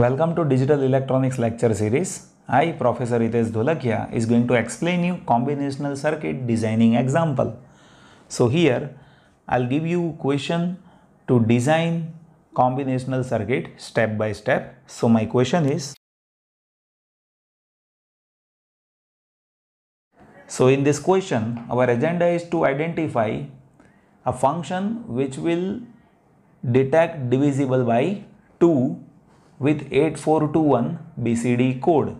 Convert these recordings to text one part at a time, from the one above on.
Welcome to Digital Electronics Lecture Series. I, Professor Ritesh Dholakia, is going to explain you combinational circuit designing example. So here, I'll give you question to design combinational circuit step by step. So my question is, so in this question, our agenda is to identify a function which will detect divisible by 2 with 8421 BCD code.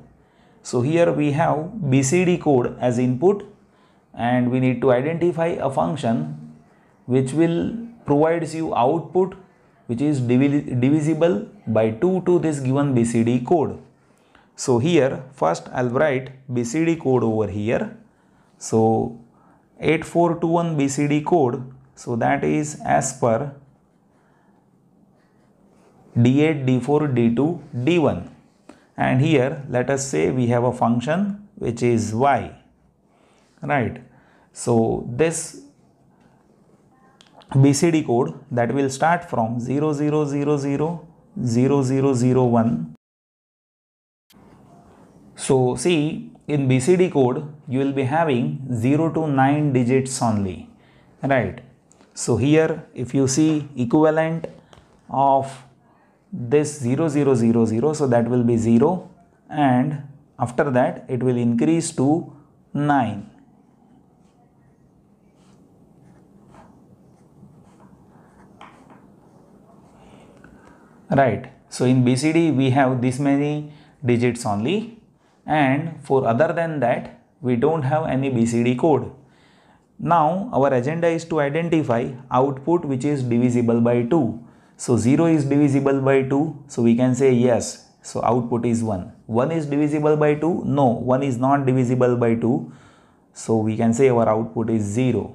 So here we have BCD code as input and we need to identify a function which will provides you output which is divisible by 2 to this given BCD code. So here first I'll write BCD code over here. So 8421 BCD code so that is as per d8, d4, d2, d1 and here let us say we have a function which is y right so this bcd code that will start from 0000 0001 so see in bcd code you will be having 0 to 9 digits only right so here if you see equivalent of this 0 0 0 0 so that will be 0 and after that it will increase to 9 right so in bcd we have this many digits only and for other than that we don't have any bcd code now our agenda is to identify output which is divisible by 2 so 0 is divisible by 2. So we can say yes. So output is 1. 1 is divisible by 2. No, 1 is not divisible by 2. So we can say our output is 0.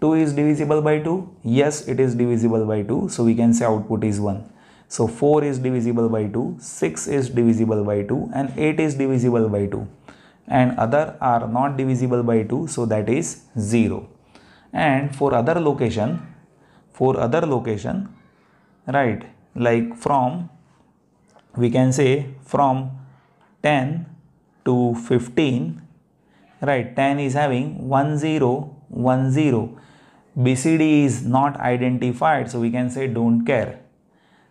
2 is divisible by 2. Yes, it is divisible by 2. So we can say output is 1. So 4 is divisible by 2, 6 is divisible by 2 and 8 is divisible by 2 and other are not divisible by 2 so that is 0 and for other location for other location right like from we can say from 10 to 15 right 10 is having 1 0 1 0 bcd is not identified so we can say don't care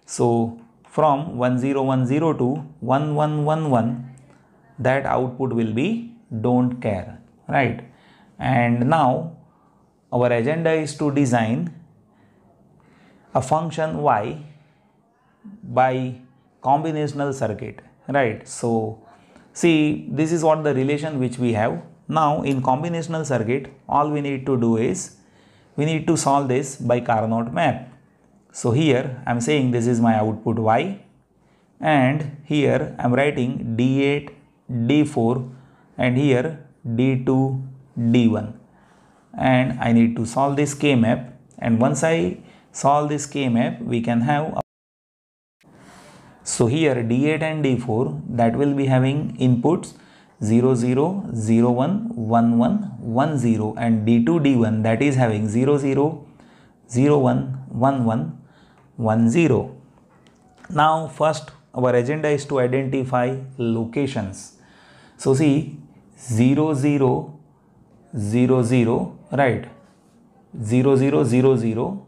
so from 1010 to 1111 that output will be don't care right and now our agenda is to design a function y by combinational circuit right so see this is what the relation which we have now in combinational circuit all we need to do is we need to solve this by Carnot map so here I am saying this is my output y and here I am writing d8 d4 and here d2 d1 and I need to solve this k map and once I solve this KMF we can have so here D8 and D4 that will be having inputs 0 1 1 1 0 and D2 D1 that is having 0 1 1 1 0. Now first our agenda is to identify locations. So see 0 0 right 0 0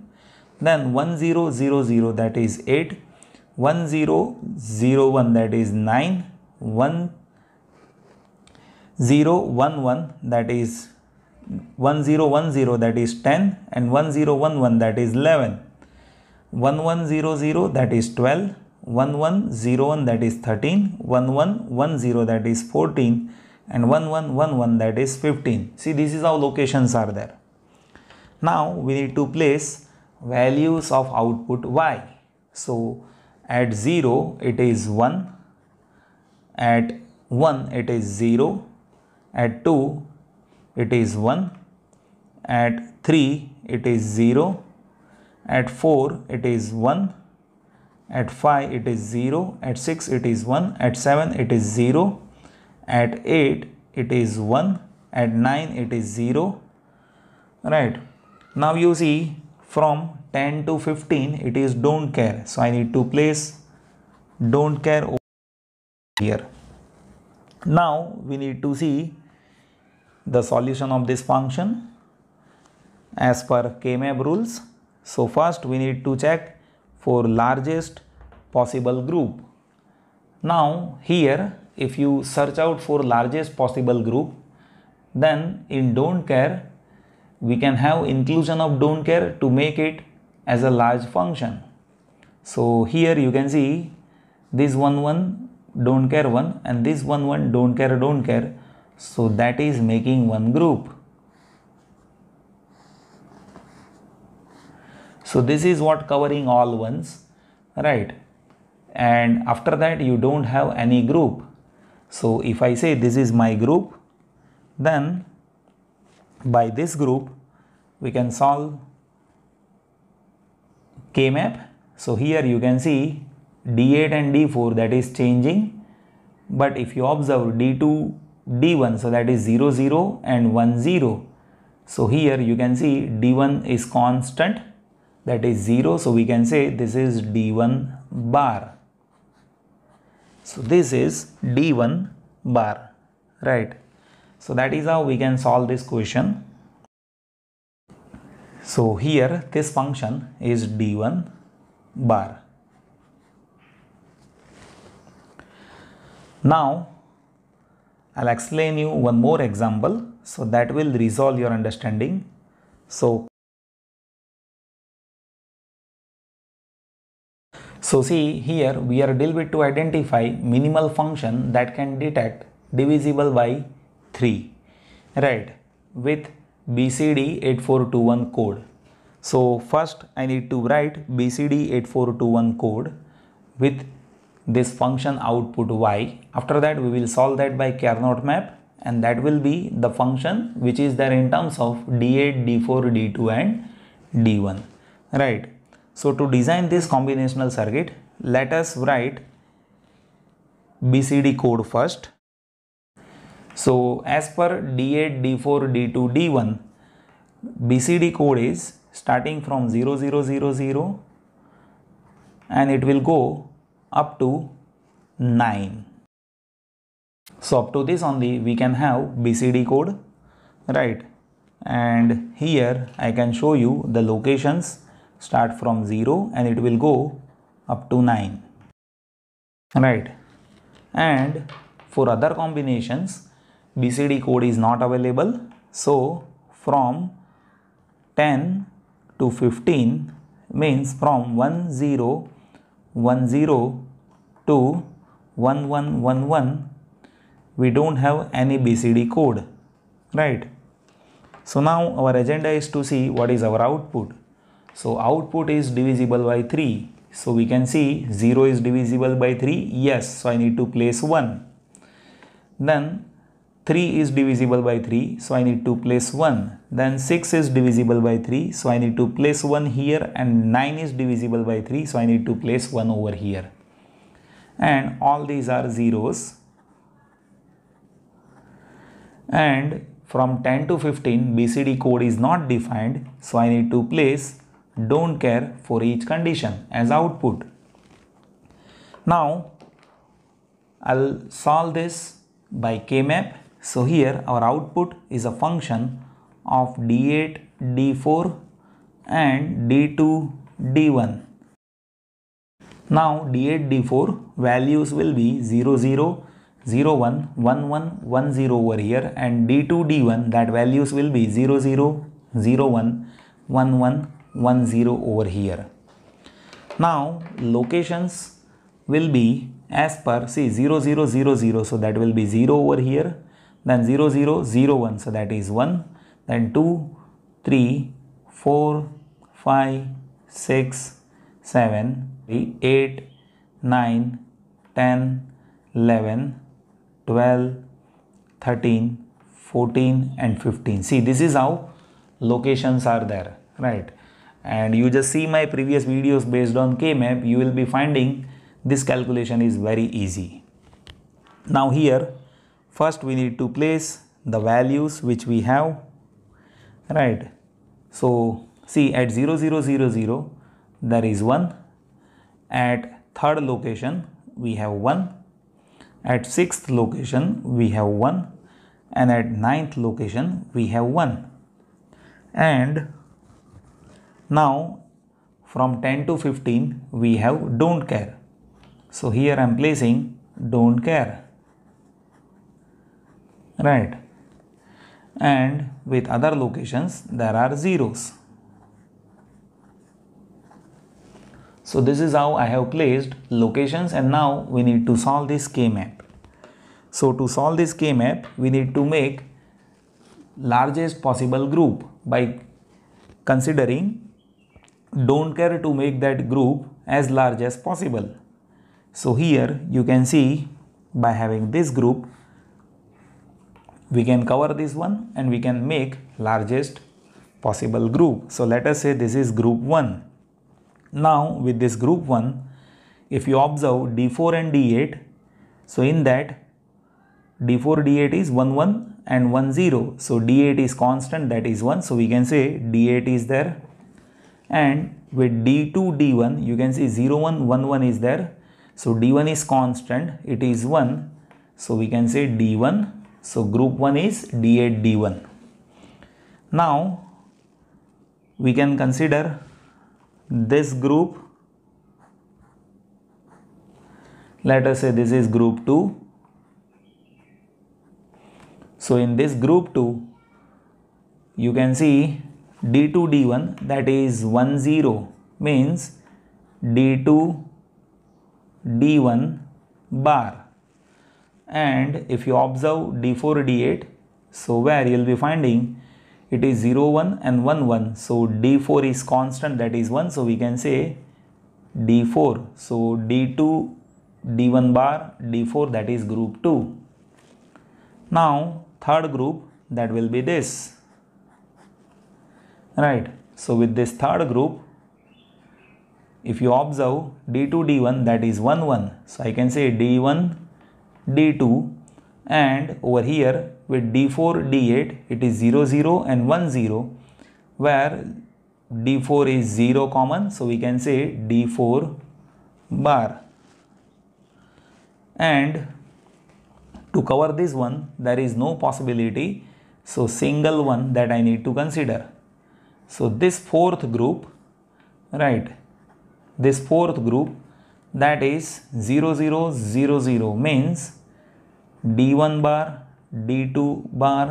then 1000 that is 8 1001 that is 9 1011 that is 1010 that is 10 and 1011 that is 11 1100 that is 12 1101 that is 13 1110 that is 14 and 1111 that is 15 see this is how locations are there now we need to place values of output y. So at 0 it is 1, at 1 it is 0, at 2 it is 1, at 3 it is 0, at 4 it is 1, at 5 it is 0, at 6 it is 1, at 7 it is 0, at 8 it is 1, at 9 it is 0, right. Now you see from 10 to 15 it is don't care so I need to place don't care here now we need to see the solution of this function as per K-map rules so first we need to check for largest possible group now here if you search out for largest possible group then in don't care we can have inclusion of don't care to make it as a large function. So here you can see this one one don't care one and this one one don't care don't care. So that is making one group. So this is what covering all ones, right? And after that you don't have any group. So if I say this is my group, then by this group we can solve K-map. So here you can see D8 and D4 that is changing but if you observe D2, D1 so that is 0, 0 and 1, 0. So here you can see D1 is constant that is 0 so we can say this is D1 bar. So this is D1 bar right. So that is how we can solve this question. So here this function is d1 bar. Now I'll explain you one more example so that will resolve your understanding. So So see here we are deal with to identify minimal function that can detect divisible by 3 right with BCD 8421 code so first I need to write BCD 8421 code with this function output y after that we will solve that by Carnot map and that will be the function which is there in terms of d8 d4 d2 and d1 right so to design this combinational circuit let us write bcd code first so as per D8, D4, D2, D1, BCD code is starting from 0000 and it will go up to 9. So up to this only we can have BCD code, right? And here I can show you the locations start from 0 and it will go up to 9, right? And for other combinations, BCD code is not available. So from 10 to 15 means from 1010 0, 1, 0 to 1111 we don't have any BCD code right. So now our agenda is to see what is our output. So output is divisible by 3. So we can see 0 is divisible by 3. Yes, so I need to place 1. Then 3 is divisible by 3 so I need to place 1 then 6 is divisible by 3 so I need to place 1 here and 9 is divisible by 3 so I need to place 1 over here and all these are zeros and from 10 to 15 BCD code is not defined so I need to place don't care for each condition as output. Now I'll solve this by K-map so here our output is a function of D8, D4 and D2, D1. Now D8, D4 values will be 0, 0, 0, 1, 1, 1, 1, 0 over here and D2, D1 that values will be 0, 0, 0, 1, 1, 1, 1, 0 over here. Now locations will be as per see 0, 0, 0, 0 so that will be 0 over here then 0, 0, 0, 1. So that is 1. Then 2, 3, 4, 5, 6, 7, 8, 9, 10, 11, 12, 13, 14 and 15. See this is how locations are there, right? And you just see my previous videos based on K-map, you will be finding this calculation is very easy. Now here first we need to place the values which we have right so see at 0000 there is 1 at third location we have 1 at sixth location we have 1 and at ninth location we have 1 and now from 10 to 15 we have don't care so here i am placing don't care right and with other locations there are zeros so this is how I have placed locations and now we need to solve this k-map so to solve this k-map we need to make largest possible group by considering don't care to make that group as large as possible so here you can see by having this group we can cover this one and we can make largest possible group. So let us say this is group 1. Now with this group 1, if you observe D4 and D8, so in that D4, D8 is 1, 1 and 1, 0. So D8 is constant that is 1. So we can say D8 is there and with D2, D1 you can see 0, 1, 1, 1 is there. So D1 is constant it is 1. So we can say D1 so group 1 is D8, D1. Now we can consider this group. Let us say this is group 2. So in this group 2, you can see D2, D1 that is 1, 0 means D2, D1 bar and if you observe d4 d8 so where you'll be finding it is 0 1 and 1 1 so d4 is constant that is 1 so we can say d4 so d2 d1 bar d4 that is group 2 now third group that will be this right so with this third group if you observe d2 d1 that is 1 1 so i can say d1 D2 and over here with D4, D8 it is 0, 0 and 1, 0 where D4 is 0 common so we can say D4 bar and to cover this one there is no possibility so single one that I need to consider so this fourth group right this fourth group that is 0 0 0 0 means d1 bar d2 bar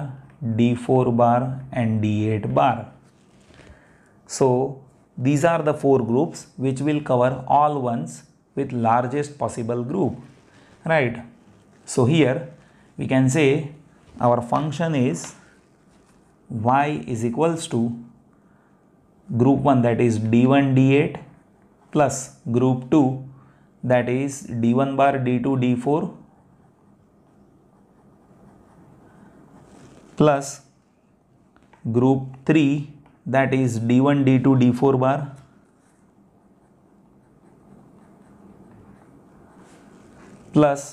d4 bar and d8 bar so these are the four groups which will cover all ones with largest possible group right so here we can say our function is y is equals to group 1 that is d1 d8 plus group 2 that is d1 bar d2 d4 plus group 3 that is d1 d2 d4 bar plus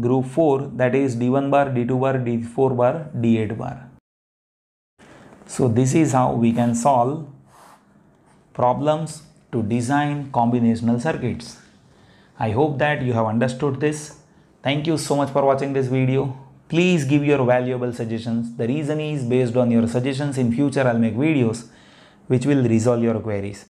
group 4 that is d1 bar d2 bar d4 bar d8 bar so this is how we can solve problems to design combinational circuits I hope that you have understood this. Thank you so much for watching this video. Please give your valuable suggestions. The reason is based on your suggestions in future I'll make videos which will resolve your queries.